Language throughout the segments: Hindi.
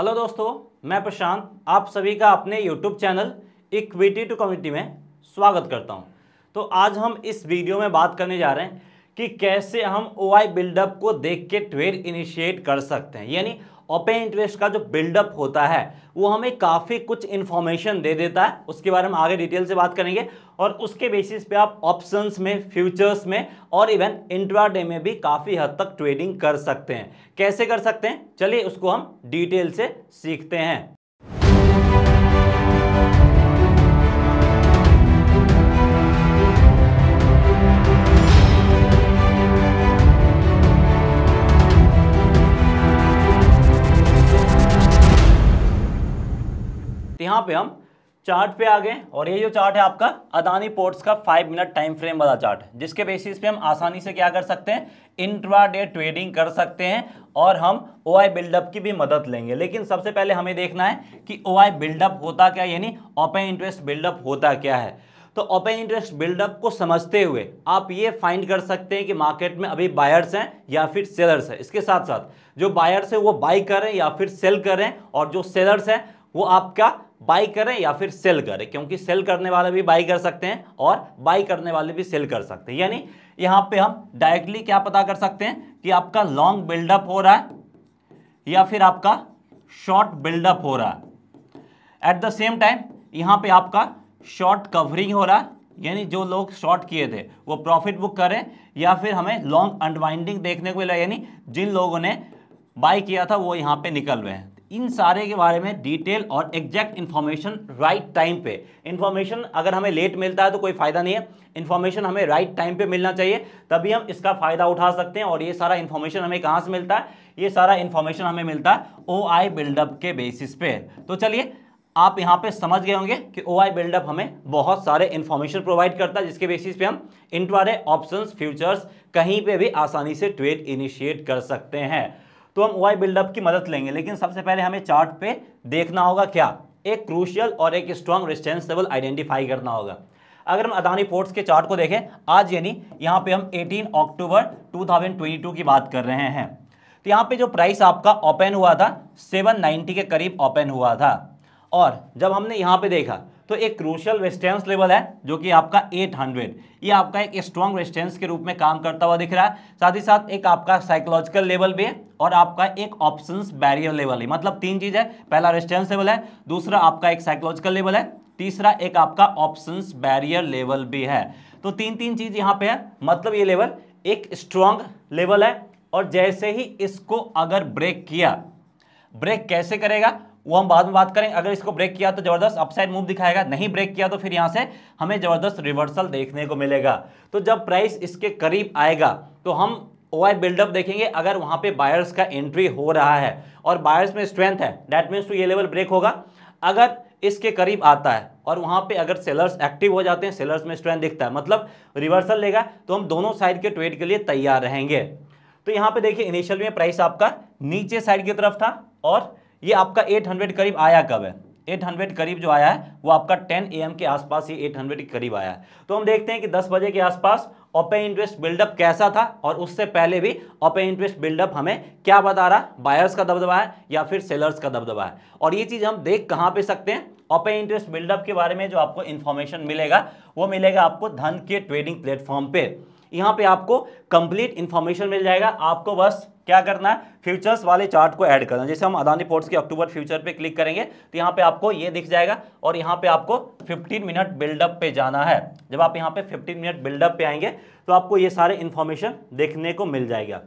हेलो दोस्तों मैं प्रशांत आप सभी का अपने YouTube channel equity to community में स्वागत करता हूं तो आज हम इस वीडियो में बात करने जा रहे हैं कि कैसे हम ओ आई बिल्डअप को देख के ट्वेड इनिशिएट कर सकते हैं यानी ओपन इंटरेस्ट का जो बिल्डअप होता है वो हमें काफ़ी कुछ इन्फॉर्मेशन दे देता है उसके बारे में आगे डिटेल से बात करेंगे और उसके बेसिस पे आप ऑप्शंस में फ्यूचर्स में और इवन इंट्राडे में भी काफ़ी हद तक ट्रेडिंग कर सकते हैं कैसे कर सकते हैं चलिए उसको हम डिटेल से सीखते हैं यहाँ पे हम चार्ट पे आ गए और ये जो चार्ट है आपका अदानी पोर्ट्स का फाइव मिनट टाइम फ्रेम वाला चार्ट जिसके बेसिस पे हम आसानी से क्या कर सकते हैं इंट्रा डे ट्रेडिंग कर सकते हैं और हम ओ आई बिल्डअप की भी मदद लेंगे लेकिन सबसे पहले हमें देखना है कि ओ आई बिल्डअप होता क्या यानी ओपन इंटरेस्ट बिल्डअप होता क्या है तो ओपन इंटरेस्ट बिल्डअप को समझते हुए आप ये फाइंड कर सकते हैं कि मार्केट में अभी बायर्स हैं या फिर सेलर्स हैं इसके साथ साथ जो बायर्स हैं वो बाई करें या फिर सेल करें और जो सेलर्स हैं वो आपका बाई करें या फिर सेल करें क्योंकि सेल करने वाले भी बाई कर सकते हैं और बाई करने वाले भी सेल कर सकते हैं यानी यहाँ पे हम डायरेक्टली क्या पता कर सकते हैं कि आपका लॉन्ग बिल्डअप हो रहा है या फिर आपका शॉर्ट बिल्डअप हो रहा है एट द सेम टाइम यहाँ पे आपका शॉर्ट कवरिंग हो रहा है यानी जो लोग शॉर्ट किए थे वो प्रॉफिट बुक करें या फिर हमें लॉन्ग अनवाइंडिंग देखने को मिला यानी जिन लोगों ने बाई किया था वो यहाँ पे निकल रहे हैं इन सारे के बारे में डिटेल और एग्जैक्ट इन्फॉर्मेशन राइट टाइम पे इन्फॉर्मेशन अगर हमें लेट मिलता है तो कोई फ़ायदा नहीं है इन्फॉर्मेशन हमें राइट right टाइम पे मिलना चाहिए तभी हम इसका फ़ायदा उठा सकते हैं और ये सारा इन्फॉर्मेशन हमें कहाँ से मिलता है ये सारा इन्फॉर्मेशन हमें मिलता है ओ आई बिल्डअप के बेसिस पे तो चलिए आप यहाँ पे समझ गए होंगे कि ओ आई बिल्डअप हमें बहुत सारे इन्फॉर्मेशन प्रोवाइड करता है जिसके बेसिस पे हम इंट्राडे ऑप्शन फ्यूचर्स कहीं पे भी आसानी से ट्रेड इनिशिएट कर सकते हैं तो हम वाई बिल्डअप की मदद लेंगे लेकिन सबसे पहले हमें चार्ट पे देखना होगा क्या एक क्रूशियल और एक स्ट्रॉन्ग रिस्टेंसेबल लेवल आइडेंटिफाई करना होगा अगर हम अदानी पोर्ट्स के चार्ट को देखें आज यानी यहाँ पे हम 18 अक्टूबर 2022 की बात कर रहे हैं तो यहाँ पे जो प्राइस आपका ओपन हुआ था 790 के करीब ओपन हुआ था और जब हमने यहाँ पे देखा तो एक क्रूशल रेस्टेंस लेवल है जो कि आपका 800 ये आपका एक स्ट्रॉन्ग रेस्टेंस के रूप में काम करता हुआ दिख रहा है साथ ही साथ एक आपका साइकोलॉजिकल लेवल भी है और आपका एक ऑप्शन बैरियर लेवल है मतलब तीन चीज़ है पहला रेस्टेंस लेवल है दूसरा आपका एक साइकोलॉजिकल लेवल है तीसरा एक आपका ऑप्शन बैरियर लेवल भी है तो तीन तीन चीज़ यहाँ पे है मतलब ये लेवल एक स्ट्रॉन्ग लेवल है और जैसे ही इसको अगर ब्रेक किया ब्रेक कैसे करेगा वो हम बाद में बात करें अगर इसको ब्रेक किया तो जबरदस्त अपसाइड मूव दिखाएगा नहीं ब्रेक किया तो फिर यहाँ से हमें जबरदस्त रिवर्सल देखने को मिलेगा तो जब प्राइस इसके करीब आएगा तो हम ओ बिल्डअप देखेंगे अगर वहाँ पे बायर्स का एंट्री हो रहा है और बायर्स में स्ट्रेंथ है डैट मीन्स टू ये लेवल ब्रेक होगा अगर इसके करीब आता है और वहाँ पे अगर सेलर्स एक्टिव हो जाते हैं सेलर्स में स्ट्रेंथ दिखता है मतलब रिवर्सल लेगा तो हम दोनों साइड के ट्रेड के लिए तैयार रहेंगे तो यहाँ पे देखिए इनिशियल में प्राइस आपका नीचे साइड की तरफ था और ये आपका 800 करीब आया कब है 800 करीब जो आया है वो आपका 10 एम के आसपास ये 800 के करीब आया है तो हम देखते हैं कि 10 बजे के आसपास ओपन इंटरेस्ट बिल्डअप कैसा था और उससे पहले भी ओपन इंटरेस्ट बिल्डअप हमें क्या बता रहा है बायर्स का दबदबा है या फिर सेलर्स का दबदबा है और ये चीज़ हम देख कहाँ पे सकते हैं ओपन इंटरेस्ट बिल्डअप के बारे में जो आपको इन्फॉर्मेशन मिलेगा वो मिलेगा आपको धन के ट्रेडिंग प्लेटफॉर्म पर यहाँ पे आपको कंप्लीट इंफॉर्मेशन मिल जाएगा आपको बस क्या करना है फ्यूचर्स वाले चार्ट को ऐड करना जैसे हम अदानी पोर्ट्स के अक्टूबर फ्यूचर पे क्लिक करेंगे तो यहाँ पे आपको ये दिख जाएगा और यहाँ पे आपको 15 मिनट बिल्डअप पे जाना है जब आप यहाँ पे 15 मिनट बिल्डअप पे आएंगे तो आपको ये सारे इन्फॉर्मेशन देखने को मिल जाएगा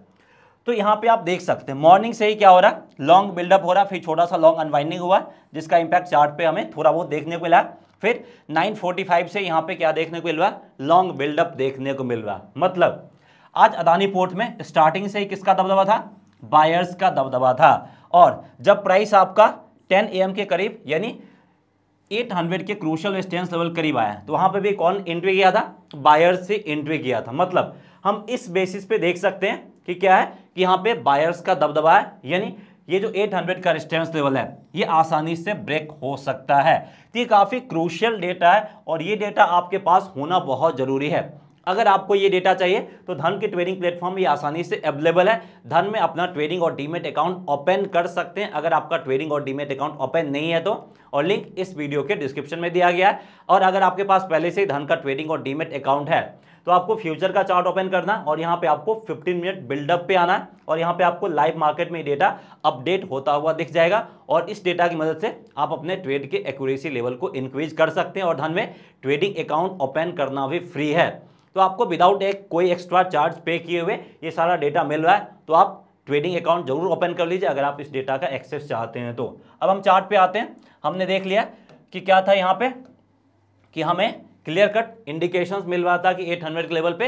तो यहाँ पे आप देख सकते हैं मॉर्निंग से ही क्या हो रहा है लॉन्ग बिल्डअप हो रहा है फिर छोटा सा लॉन्ग अनवाइंडिंग हुआ जिसका इम्पैक्ट चार्ट हमें थोड़ा बहुत देखने को मिला फिर 945 से यहाँ पे क्या देखने को मिल रहा लॉन्ग बिल्डअप देखने को मिल रहा मतलब आज अदानी पोर्ट में स्टार्टिंग से ही किसका दबदबा था बायर्स का दबदबा था और जब प्राइस आपका 10 एम के करीब यानी 800 के क्रूशल स्टेंस लेवल करीब आया तो वहाँ पे भी कौन एंट्री किया था बायर्स से एंट्री किया था मतलब हम इस बेसिस पे देख सकते हैं कि क्या है कि यहाँ पे बायर्स का दबदबा है यानी ये जो 800 का रिस्टेंस लेवल है ये आसानी से ब्रेक हो सकता है तो ये काफ़ी क्रूशियल डेटा है और ये डेटा आपके पास होना बहुत ज़रूरी है अगर आपको ये डेटा चाहिए तो धन के ट्रेडिंग प्लेटफॉर्म ये आसानी से अवेलेबल है धन में अपना ट्रेडिंग और डीमेट अकाउंट ओपन कर सकते हैं अगर आपका ट्रेडिंग और डीमेट अकाउंट ओपन नहीं है तो और लिंक इस वीडियो के डिस्क्रिप्शन में दिया गया है और अगर आपके पास पहले से ही धन का ट्रेडिंग और डीमेट अकाउंट है तो आपको फ्यूचर का चार्ट ओपन करना और यहाँ पे आपको 15 मिनट बिल्डअप पे आना है और यहाँ पे आपको लाइव मार्केट में डेटा अपडेट होता हुआ दिख जाएगा और इस डेटा की मदद से आप अपने ट्रेड के एक्यूरेसी लेवल को इंक्रीज कर सकते हैं और धन में ट्रेडिंग अकाउंट ओपन करना भी फ्री है तो आपको विदाउट एक कोई एक्स्ट्रा चार्ज पे किए हुए ये सारा डेटा मिल रहा है तो आप ट्रेडिंग अकाउंट जरूर ओपन कर लीजिए अगर आप इस डेटा का एक्सेस चाहते हैं तो अब हम चार्ट पे आते हैं हमने देख लिया कि क्या था यहाँ पे कि हमें क्लियर कट इंडिकेशंस मिल रहा था कि 800 के लेवल पे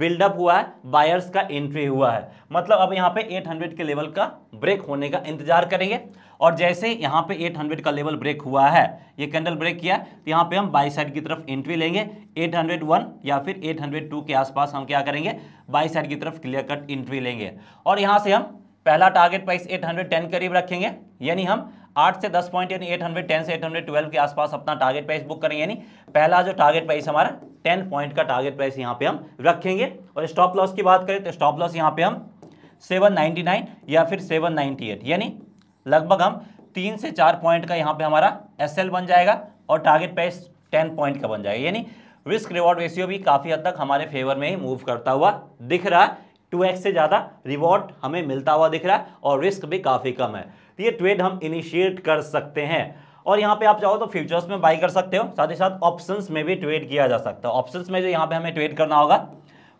बिल्डअप हुआ है बायर्स का एंट्री हुआ है मतलब अब यहाँ पे 800 के लेवल का ब्रेक होने का इंतजार करेंगे और जैसे यहाँ पे 800 का लेवल ब्रेक हुआ है ये कैंडल ब्रेक किया तो यहाँ पे हम बाई साइड की तरफ एंट्री लेंगे 801 या फिर 802 के आसपास हम क्या करेंगे बाई साइड की तरफ क्लियर कट एंट्री लेंगे और यहाँ से हम पहला टारगेट प्राइस एट करीब रखेंगे यानी हम आठ से दस पॉइंट यानी एट हंड्रेड टेन से एट हंड्रेड ट्वेल्व के आसपास अपना टारगेट प्राइस बुक करेंगे यानी पहला जो टारगेट प्राइस हमारा टेन पॉइंट का टारगेट प्राइस यहाँ पे हम रखेंगे और स्टॉप लॉस की बात करें तो स्टॉप लॉस यहाँ पे हम सेवन नाइन्टी नाइन या फिर सेवन नाइन्टी एट यानी लगभग हम तीन से चार पॉइंट का यहाँ पे हमारा एस एल बन जाएगा और टारगेट प्राइस टेन पॉइंट का बन जाएगा यानी रिस्क रिवॉर्ड रेशियो भी काफ़ी हद तक हमारे फेवर में ही मूव करता हुआ दिख रहा है टू से ज़्यादा रिवॉर्ड हमें मिलता हुआ दिख रहा है और रिस्क भी काफ़ी कम है तो ये ट्रेड हम इनिशिएट कर सकते हैं और यहाँ पे आप चाहो तो फ्यूचर्स में बाई कर सकते हो साथ ही साथ ऑप्शंस में भी ट्रेड किया जा सकता है ऑप्शंस में जो यहाँ पे हमें ट्रेड करना होगा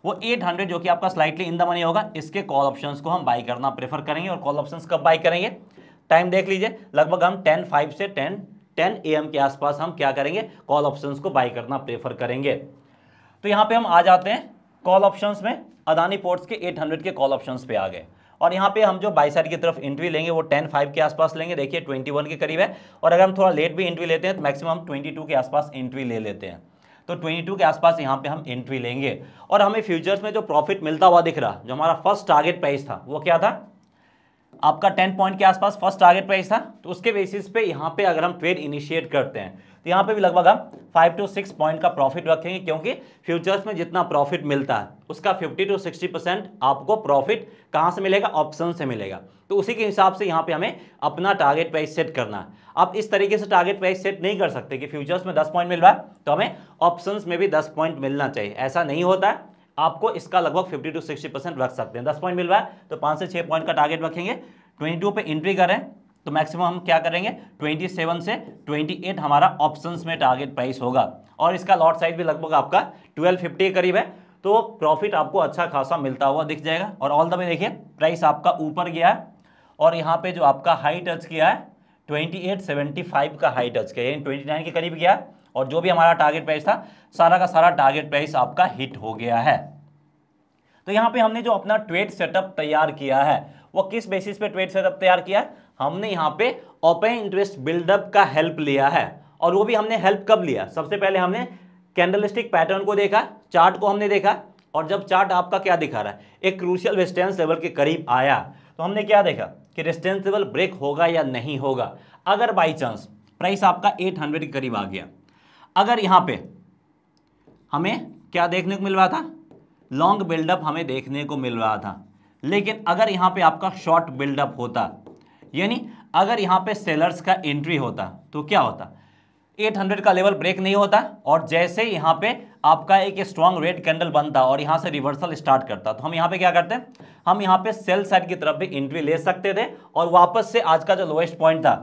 वो 800 जो कि आपका स्लाइटली इन द मनी होगा इसके कॉल ऑप्शंस को हम बाई करना प्रेफर करेंगे और कॉल ऑप्शंस कब बाई करेंगे टाइम देख लीजिए लगभग हम टेन फाइव से टेन ए एम के आसपास हम क्या करेंगे कॉल ऑप्शन को बाई करना प्रेफर करेंगे तो यहाँ पे हम आ जाते हैं कॉल ऑप्शन में अदानी पोर्ट्स के 800 के कॉल ऑप्शन पे आ गए और यहाँ पे हम जो बाई साइड की तरफ इंट्री लेंगे वो टेन फाइव के आसपास लेंगे देखिए ट्वेंटी वन के करीब है और अगर हम थोड़ा लेट भी इंट्री लेते हैं तो मैक्सिमम ट्वेंटी टू के आसपास एंट्री ले लेते हैं तो ट्वेंटी टू के आसपास यहाँ पे हम एंट्री लेंगे और हमें फ्यूचर्स में जो प्रॉफिट मिलता हुआ दिख रहा जो हमारा फर्स्ट टारगेट प्राइस था वो क्या था आपका टेन पॉइंट के आसपास फर्स्ट टारगेट प्राइस था तो उसके बेसिस पे यहाँ पे अगर हम ट्रेड इनिशिएट करते हैं तो यहाँ पे भी लगभग हम फाइव टू सिक्स पॉइंट का प्रॉफिट रखेंगे क्योंकि फ्यूचर्स में जितना प्रॉफिट मिलता है उसका फिफ्टी टू सिक्सटी परसेंट आपको प्रॉफिट कहाँ से मिलेगा ऑप्शन से मिलेगा तो उसी के हिसाब से यहाँ पे हमें अपना टारगेट प्राइस सेट करना है आप इस तरीके से टारगेट प्राइस सेट नहीं कर सकते कि फ्यूचर्स में दस पॉइंट मिल रहा है तो हमें ऑप्शन में भी दस पॉइंट मिलना चाहिए ऐसा नहीं होता है आपको इसका लगभग फिफ्टी टू सिक्सटी रख सकते हैं दस पॉइंट मिल रहा है तो पाँच से छः पॉइंट का टारगेट रखेंगे ट्वेंटी पे एंट्री करें तो मैक्सिमम हम क्या करेंगे 27 से 28 हमारा ऑप्शंस में टारगेट प्राइस होगा और इसका लॉट साइज भी लगभग आपका 1250 के करीब है तो प्रॉफिट आपको अच्छा खासा मिलता हुआ दिख जाएगा और ऑल द वे देखिए प्राइस आपका ऊपर गया है और यहाँ पे जो आपका हाई टच किया है 2875 का हाई टच किया यानी 29 के करीब गया और जो भी हमारा टारगेट प्राइस था सारा का सारा टारगेट प्राइस आपका हिट हो गया है तो यहाँ पे हमने जो अपना ट्वेट सेटअप तैयार किया है वो किस बेसिस पे ट्वेट सेटअप तैयार किया है हमने यहाँ पे ओपन इंटरेस्ट बिल्डअप का हेल्प लिया है और वो भी हमने हेल्प कब लिया सबसे पहले हमने कैंडलिस्टिक पैटर्न को देखा चार्ट को हमने देखा और जब चार्ट आपका क्या दिखा रहा है एक क्रूशियल रेस्टेंस लेवल के करीब आया तो हमने क्या देखा कि रेस्टेंस लेवल ब्रेक होगा या नहीं होगा अगर बाई चांस प्राइस आपका 800 के करीब आ गया अगर यहाँ पे हमें क्या देखने को मिल रहा था लॉन्ग बिल्डअप हमें देखने को मिल रहा था लेकिन अगर यहाँ पे आपका शॉर्ट बिल्डअप होता यानी अगर यहाँ पे सेलर्स का एंट्री होता तो क्या होता 800 का लेवल ब्रेक नहीं होता और जैसे यहाँ पे आपका एक स्ट्रांग रेड कैंडल बनता और यहाँ से रिवर्सल स्टार्ट करता तो हम यहाँ पे क्या करते हैं हम यहाँ पे सेल साइड की तरफ भी एंट्री ले सकते थे और वापस से आज का जो लोएस्ट पॉइंट था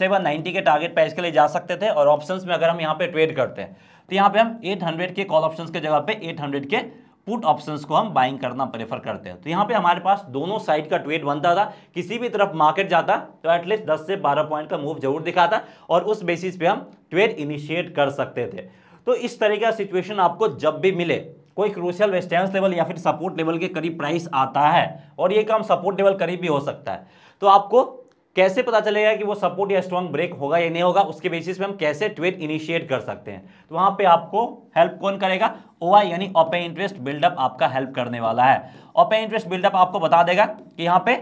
790 के टारगेट पैस के लिए जा सकते थे और ऑप्शंस में अगर हम यहाँ पे ट्रेड करते हैं तो यहाँ पे हम 800 के कॉल ऑप्शंस के जगह पे 800 के पुट ऑप्शंस को हम बाइंग करना प्रेफर करते हैं तो यहाँ पे हमारे पास दोनों साइड का ट्रेड बनता था किसी भी तरफ मार्केट जाता तो एटलीस्ट 10 से 12 पॉइंट का मूव जरूर दिखाता और उस बेसिस पे हम ट्रेड इनिशिएट कर सकते थे तो इस तरह का सिचुएशन आपको जब भी मिले कोई क्रूशियल वेस्टेंस लेवल या फिर सपोर्ट लेवल के करीब प्राइस आता है और ये काम सपोर्ट लेवल करीब भी हो सकता है तो आपको कैसे पता चलेगा कि वो सपोर्ट या स्ट्रॉन्ग ब्रेक होगा या नहीं होगा उसके बेसिस पे हम कैसे ट्रेड इनिशिएट कर सकते हैं तो वहां पे आपको हेल्प कौन करेगा ओआई यानी ओपन इंटरेस्ट बिल्डअप आपका हेल्प करने वाला है ओपन इंटरेस्ट बिल्डअप आपको बता देगा कि यहाँ पे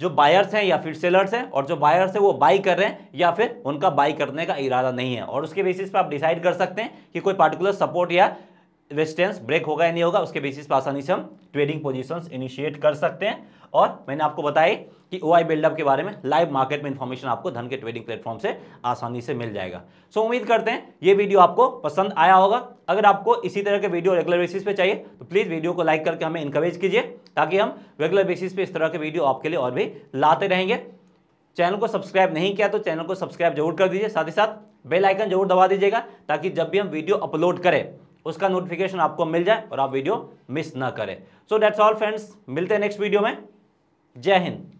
जो बायर्स हैं या फिर सेलर्स हैं और जो बायर्स हैं वो बाई कर रहे हैं या फिर उनका बाई करने का इरादा नहीं है और उसके बेसिस पे आप डिसाइड कर सकते हैं कि कोई पार्टिकुलर सपोर्ट या रेजिस्टेंस ब्रेक होगा या नहीं होगा उसके बेसिस पर आसानी से हम ट्रेडिंग पोजीशंस इनिशिएट कर सकते हैं और मैंने आपको बताया कि ओ आई बिल्डअप के बारे में लाइव मार्केट में इंफॉर्मेशन आपको धन के ट्रेडिंग प्लेटफॉर्म से आसानी से मिल जाएगा सो so, उम्मीद करते हैं ये वीडियो आपको पसंद आया होगा अगर आपको इसी तरह के वीडियो रेगुलर बेसिस पे चाहिए तो प्लीज़ वीडियो को लाइक करके हमें इंकरेज कीजिए ताकि हम रेगुलर बेसिस पे इस तरह के वीडियो आपके लिए और भी लाते रहेंगे चैनल को सब्सक्राइब नहीं किया तो चैनल को सब्सक्राइब जरूर कर दीजिए साथ ही साथ बेलाइकन जरूर दबा दीजिएगा ताकि जब भी हम वीडियो अपलोड करें उसका नोटिफिकेशन आपको मिल जाए और आप वीडियो मिस ना करें सो दैट्स ऑल फ्रेंड्स मिलते हैं नेक्स्ट वीडियो में जय हिंद